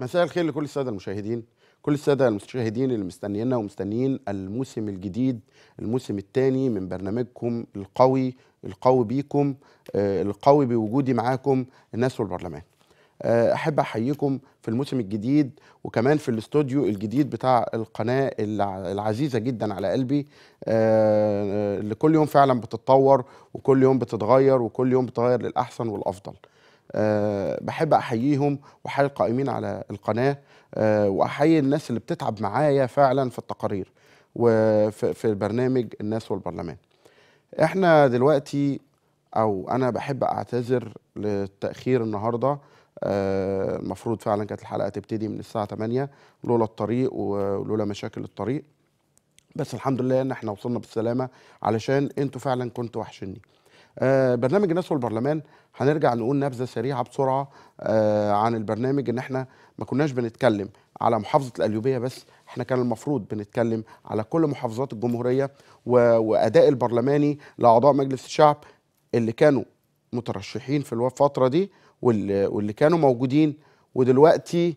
مساء الخير لكل الساده المشاهدين كل الساده المشاهدين اللي مستنينا ومستنيين الموسم الجديد الموسم الثاني من برنامجكم القوي القوي بيكم آه، القوي بوجودي معاكم الناس والبرلمان آه، احب احييكم في الموسم الجديد وكمان في الاستوديو الجديد بتاع القناه العزيزه جدا على قلبي آه، اللي كل يوم فعلا بتتطور وكل يوم بتتغير وكل يوم بتتغير للاحسن والافضل آه، بحب احييهم واحيي القائمين على القناه آه، واحيي الناس اللي بتتعب معايا فعلا في التقارير وفي البرنامج الناس والبرلمان احنا دلوقتي او انا بحب اعتذر للتاخير النهارده آه، المفروض فعلا كانت الحلقه تبتدي من الساعه 8 لولا الطريق ولولا مشاكل الطريق بس الحمد لله ان احنا وصلنا بالسلامه علشان انتوا فعلا كنتوا وحشني آه، برنامج الناس والبرلمان هنرجع نقول نبذه سريعه بسرعه آه، عن البرنامج ان احنا ما كناش بنتكلم على محافظه القليوبيه بس احنا كان المفروض بنتكلم على كل محافظات الجمهوريه واداء البرلماني لاعضاء مجلس الشعب اللي كانوا مترشحين في الفتره دي واللي كانوا موجودين ودلوقتي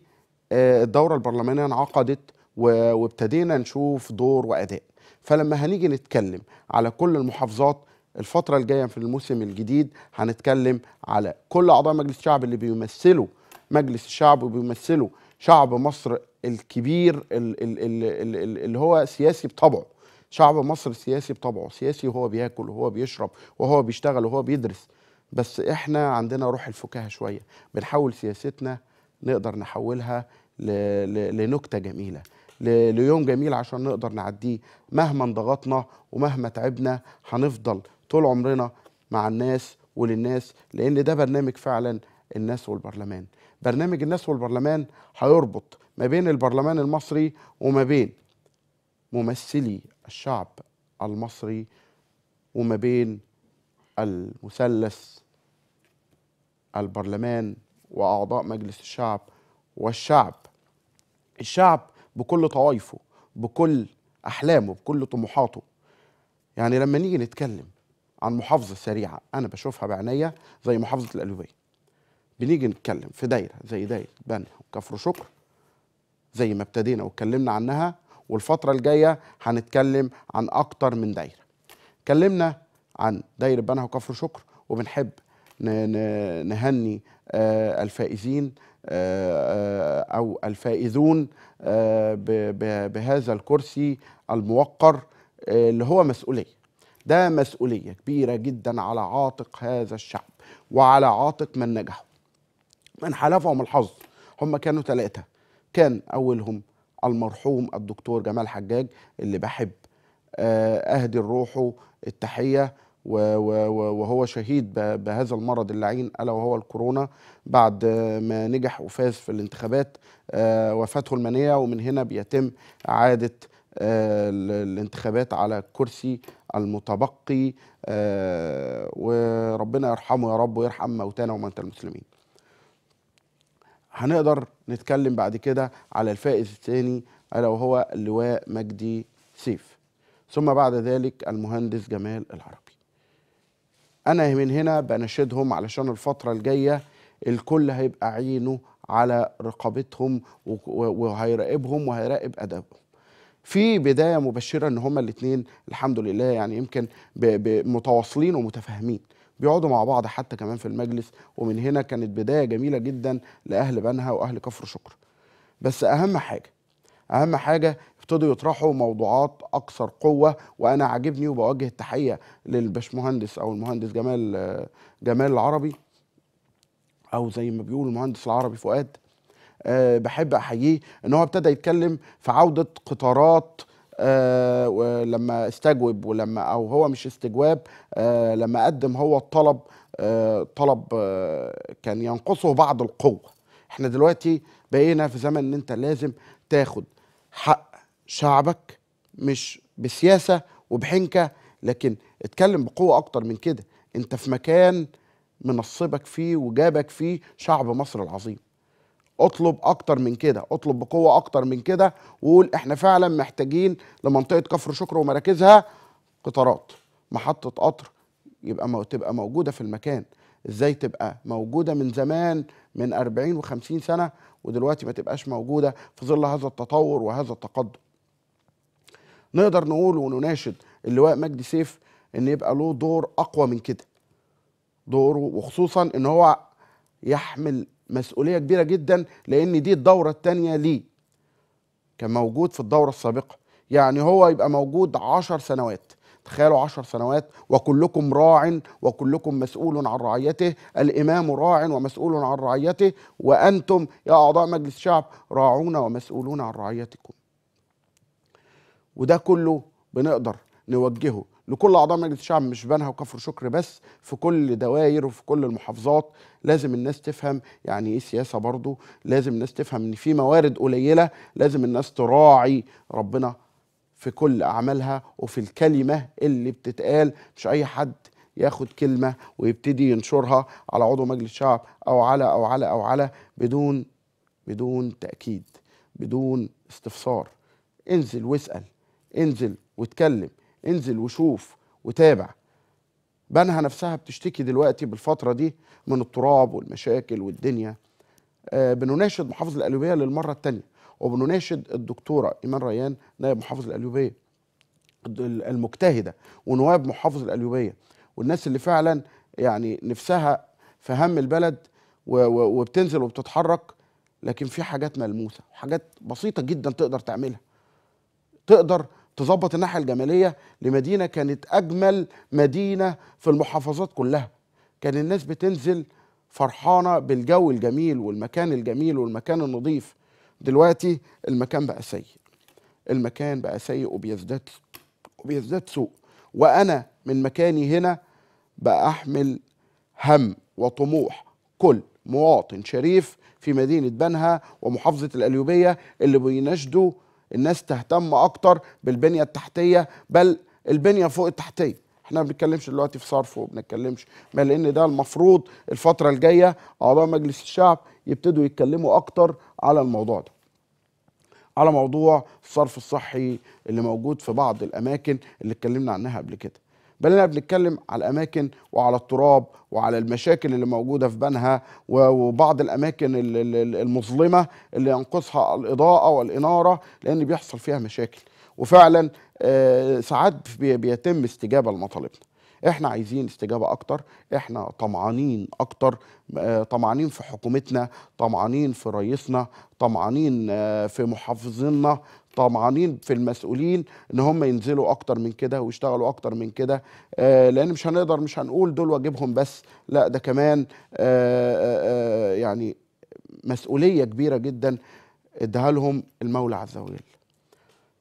آه، الدوره البرلمانيه انعقدت وابتدينا نشوف دور واداء فلما هنيجي نتكلم على كل المحافظات الفتره الجايه في الموسم الجديد هنتكلم على كل اعضاء مجلس الشعب اللي بيمثلوا مجلس الشعب وبيمثلوا شعب مصر الكبير اللي هو سياسي بطبعه شعب مصر سياسي بطبعه سياسي وهو بياكل وهو بيشرب وهو بيشتغل وهو بيدرس بس احنا عندنا روح الفكاهه شويه بنحول سياستنا نقدر نحولها لنكته جميله ليوم جميل عشان نقدر نعديه مهما ضغطنا ومهما تعبنا هنفضل طول عمرنا مع الناس وللناس لان ده برنامج فعلا الناس والبرلمان برنامج الناس والبرلمان هيربط ما بين البرلمان المصري وما بين ممثلي الشعب المصري وما بين المثلث البرلمان واعضاء مجلس الشعب والشعب الشعب بكل طوائفه بكل احلامه بكل طموحاته يعني لما نيجي نتكلم عن محافظه سريعه انا بشوفها بعينيا زي محافظه الألوبية بنيجي نتكلم في دايره زي دايره بنها وكفر شكر زي ما ابتدينا واتكلمنا عنها والفتره الجايه هنتكلم عن اكتر من دايره اتكلمنا عن دايره بنها وكفر شكر وبنحب نهني آه، الفائزين آه، آه، او الفائزون بهذا الكرسي الموقر اللي هو مسؤوليه ده مسؤولية كبيرة جدا على عاتق هذا الشعب وعلى عاتق من نجحوا من حلفهم الحظ هم كانوا ثلاثة كان أولهم المرحوم الدكتور جمال حجاج اللي بحب آه، أهدي روحه التحية وهو شهيد بهذا المرض اللعين ألا وهو الكورونا بعد ما نجح وفاز في الانتخابات آه، وفاته المنية ومن هنا بيتم إعادة آه، الانتخابات على كرسي المتبقي آه، وربنا يرحمه يا رب ويرحم موتانا وموتى المسلمين هنقدر نتكلم بعد كده على الفائز الثاني ألا وهو اللواء مجدي سيف ثم بعد ذلك المهندس جمال العربي أنا من هنا بنشدهم علشان الفترة الجاية الكل هيبقى عينه على رقابتهم وهيراقبهم وهيراقب ادابهم في بدايه مبشره ان هما الاثنين الحمد لله يعني يمكن متواصلين ومتفاهمين بيقعدوا مع بعض حتى كمان في المجلس ومن هنا كانت بدايه جميله جدا لاهل بنها واهل كفر شكر بس اهم حاجه اهم حاجه ابتدوا يطرحوا موضوعات اكثر قوه وانا عاجبني وبوجه التحيه للبشمهندس او المهندس جمال جمال العربي او زي ما بيقول المهندس العربي فؤاد آه، بحب احييه ان هو ابتدى يتكلم في عوده قطارات آه لما استجوب ولما او هو مش استجواب آه لما قدم هو الطلب آه طلب آه، كان ينقصه بعض القوه احنا دلوقتي بقينا في زمن ان انت لازم تاخد حق شعبك مش بسياسه وبحنكه لكن اتكلم بقوه اكتر من كده انت في مكان منصبك فيه وجابك فيه شعب مصر العظيم اطلب اكتر من كده اطلب بقوه اكتر من كده وقول احنا فعلا محتاجين لمنطقه كفر شكر ومراكزها قطارات محطه قطر يبقى مو... تبقى موجوده في المكان ازاي تبقى موجوده من زمان من 40 و50 سنه ودلوقتي ما تبقاش موجوده في ظل هذا التطور وهذا التقدم نقدر نقول ونناشد اللواء مجدي سيف ان يبقى له دور اقوى من كده دوره وخصوصا ان هو يحمل مسؤوليه كبيره جدا لان دي الدوره الثانيه ليه كان موجود في الدوره السابقه يعني هو يبقى موجود عشر سنوات تخيلوا عشر سنوات وكلكم راع وكلكم مسؤول عن رعيته الإمام راع ومسؤول عن رعيته وأنتم يا أعضاء مجلس الشعب راعون ومسؤولون عن رعيتكم وده كله بنقدر نوجهه لكل اعضاء مجلس الشعب مش بنها وكفر شكر بس في كل دوائر وفي كل المحافظات لازم الناس تفهم يعني ايه سياسه برضه لازم الناس تفهم ان في موارد قليله لازم الناس تراعي ربنا في كل اعمالها وفي الكلمه اللي بتتقال مش اي حد ياخد كلمه ويبتدي ينشرها على عضو مجلس الشعب او على او على او على بدون بدون تاكيد بدون استفسار انزل واسال انزل واتكلم انزل وشوف وتابع بنها نفسها بتشتكي دلوقتي بالفترة دي من التراب والمشاكل والدنيا آه بنناشد محافظ الالوبيه للمرة الثانية وبنناشد الدكتورة إيمان ريان نائب محافظ الالوبيه المجتهدة ونواب محافظ الالوبيه والناس اللي فعلا يعني نفسها في هم البلد وبتنزل وبتتحرك لكن في حاجات ملموسة وحاجات بسيطة جدا تقدر تعملها تقدر تظبط الناحيه الجماليه لمدينه كانت اجمل مدينه في المحافظات كلها كان الناس بتنزل فرحانه بالجو الجميل والمكان الجميل والمكان النظيف دلوقتي المكان بقى سيء المكان بقى سيء وبيزداد وبيزداد سوء وانا من مكاني هنا بقى احمل هم وطموح كل مواطن شريف في مدينه بنها ومحافظه القليوبيه اللي بيناشدوا الناس تهتم اكتر بالبنيه التحتيه بل البنيه فوق التحتيه احنا ما بنتكلمش دلوقتي في صرف وما بنتكلمش بل ان ده المفروض الفتره الجايه اعضاء مجلس الشعب يبتدوا يتكلموا اكتر على الموضوع ده على موضوع الصرف الصحي اللي موجود في بعض الاماكن اللي اتكلمنا عنها قبل كده بل احنا بنتكلم على الاماكن وعلى التراب وعلى المشاكل اللي موجوده في بنها وبعض الاماكن المظلمه اللي ينقصها الاضاءه والاناره لان بيحصل فيها مشاكل وفعلا آه، ساعات بيتم استجابه لمطالبنا احنا عايزين استجابه اكتر احنا طمعانين اكتر آه، طمعانين في حكومتنا طمعانين في رئيسنا طمعانين آه، في محافظينا طمعانين في المسؤولين ان هم ينزلوا اكتر من كده ويشتغلوا اكتر من كده آه لان مش هنقدر مش هنقول دول واجبهم بس لا ده كمان آه آه, آه، يعني مسؤوليه كبيره جدا ادها لهم المولى عز وجل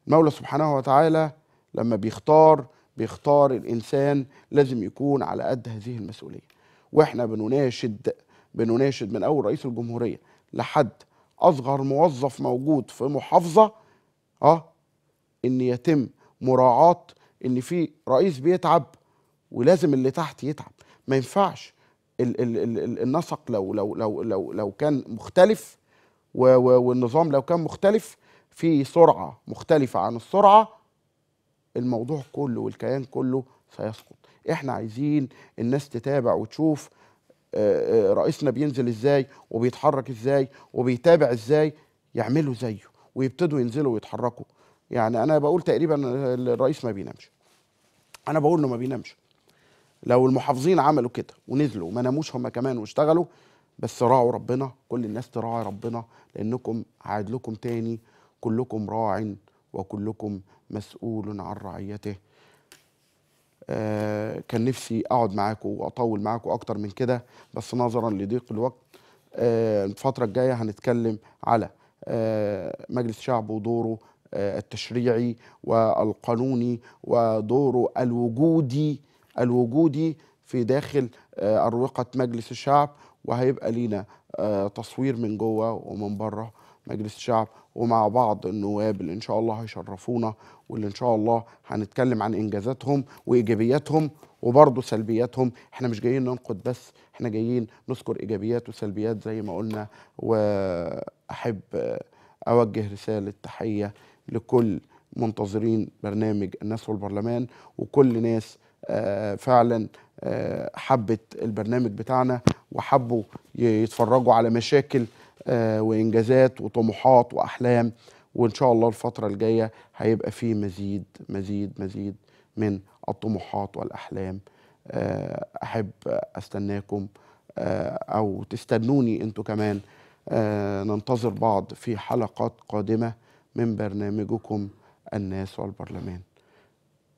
المولى سبحانه وتعالى لما بيختار بيختار الانسان لازم يكون على قد هذه المسؤوليه واحنا بنناشد بنناشد من اول رئيس الجمهوريه لحد اصغر موظف موجود في محافظه اه ان يتم مراعاه ان في رئيس بيتعب ولازم اللي تحت يتعب ما ينفعش ال ال ال النسق لو لو لو لو لو كان مختلف والنظام لو كان مختلف في سرعه مختلفه عن السرعه الموضوع كله والكيان كله سيسقط احنا عايزين الناس تتابع وتشوف آه، آه، رئيسنا بينزل ازاي وبيتحرك ازاي وبيتابع ازاي يعملوا زيه ويبتدوا ينزلوا ويتحركوا يعني انا بقول تقريبا الرئيس ما بينامش انا بقول انه ما بينامش لو المحافظين عملوا كده ونزلوا وما ناموش هم كمان واشتغلوا بس راعوا ربنا كل الناس تراعي ربنا لانكم عاد لكم تاني كلكم راع وكلكم مسؤول عن رعيته آه كان نفسي اقعد معاكم واطول معاكم اكتر من كده بس نظرا لضيق الوقت آه الفتره الجايه هنتكلم على آه مجلس الشعب ودوره آه، التشريعي والقانوني ودوره الوجودي الوجودي في داخل آه، اروقه مجلس الشعب وهيبقى لينا آه، تصوير من جوه ومن بره مجلس الشعب ومع بعض النواب اللي ان شاء الله هيشرفونا واللي ان شاء الله هنتكلم عن انجازاتهم وايجابياتهم وبرضه سلبياتهم احنا مش جايين ننقد بس احنا جايين نذكر ايجابيات وسلبيات زي ما قلنا واحب آه، اوجه رساله تحيه لكل منتظرين برنامج الناس والبرلمان وكل ناس آه، فعلا آه، حبت البرنامج بتاعنا وحبوا يتفرجوا على مشاكل آه، وانجازات وطموحات واحلام وان شاء الله الفتره الجايه هيبقى فيه مزيد مزيد مزيد من الطموحات والاحلام آه، احب استناكم او تستنوني انتوا كمان ننتظر بعض في حلقات قادمه من برنامجكم الناس والبرلمان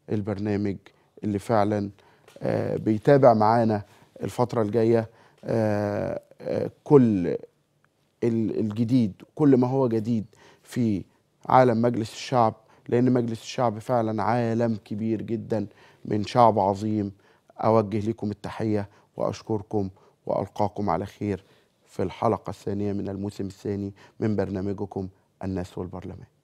البرنامج اللي فعلا آه، بيتابع معانا الفترة الجاية آه، آه، كل الجديد كل ما هو جديد في عالم مجلس الشعب لأن مجلس الشعب فعلا عالم كبير جدا من شعب عظيم أوجه لكم التحية وأشكركم وألقاكم على خير في الحلقة الثانية من الموسم الثاني من برنامجكم الناس والبرلمان